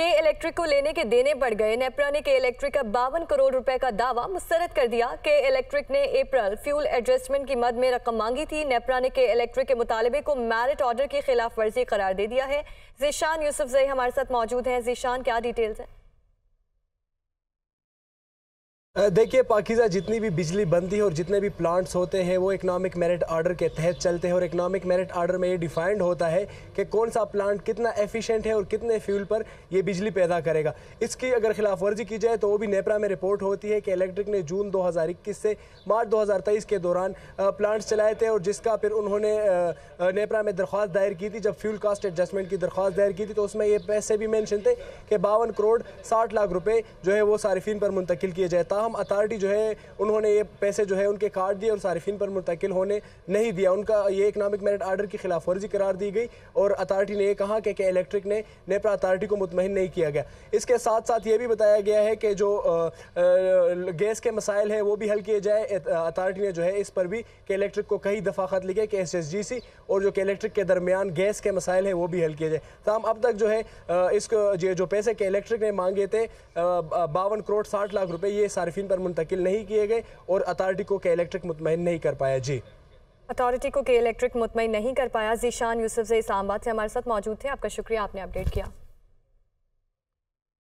के इलेक्ट्रिक को लेने के देने पड़ गए नेप्रा ने के इलेक्ट्रिक का बावन करोड़ रुपए का दावा मुस्तरद कर दिया के इलेक्ट्रिक ने अप्रैल फ्यूल एडजस्टमेंट की मद में रकम मांगी थी नेप्रा ने के इलेक्ट्रिक के मुतालबे को मैरिट ऑर्डर की खिलाफ वर्जी करार दे दिया है जीशान यूसुफ जई हमारे साथ मौजूद हैं जीशान क्या डिटेल्स हैं देखिए पाकिजा जितनी भी बिजली बनती है और जितने भी प्लांट्स होते हैं वो इकनॉमिक मेरिट आर्डर के तहत चलते हैं और इकनॉमिक मेरिट आर्डर में ये डिफाइंड होता है कि कौन सा प्लांट कितना एफिशिएंट है और कितने फ्यूल पर ये बिजली पैदा करेगा इसकी अगर खिलाफ वर्जी की जाए तो वो भी नेपरा में रिपोर्ट होती है कि इलेक्ट्रिक ने जून दो से मार्च दो के दौरान प्लांट्स चलाए थे और जिसका फिर उन्होंने नेपरा में दरख्वास्त दायर की थी जब फ्यूल कास्ट एडजस्टमेंट की दरख्वास्त दायर की थी तो उसमें ये पैसे भी मैंशन थे कि बावन करोड़ साठ लाख रुपये जो है वो सार्फिन पर मुंतकिल किए जाए ताहम तमाम अथॉरिटी जो है उन्होंने ये पैसे जो है उनके काट दिए और सार्फिन पर मुंतकिल होने नहीं दिया उनका ये इकनॉमिक मेरिट आर्डर की खिलाफ वर्जी करार दी गई और अथॉरिटी ने यह कहा कि, कि इलेक्ट्रिक ने नेपरा अथॉरिटी को मुतमिन नहीं किया गया इसके साथ साथ ये भी बताया गया है कि जो गैस के मसाइल हैं वो भी हल किए जाए अथॉरिटी ने जो है इस पर भी कि इलेक्ट्रिक को कई दफ़ा खत लिखे कि एस एस जी सी और जो कि इलेक्ट्रिक के दरमियान गैस के मसाइल हैं वो भी हल किए जाए तमाम अब तक जो है इसको जो पैसे के इलेक्ट्रिक ने मांगे थे बावन करोड़ साठ लाख रुपये ये सारे सार्फिन पर मुंतकिल नहीं किए गए और अथॉरिटी को के इलेक्ट्रिक मुतमिन नहीं कर पाया जी अथॉरिटी को के इलेक्ट्रिक मुतमिन नहीं कर पाया जीशान यूसुफ से इस्लामाबाद से हमारे साथ मौजूद थे आपका शुक्रिया आपने अपडेट किया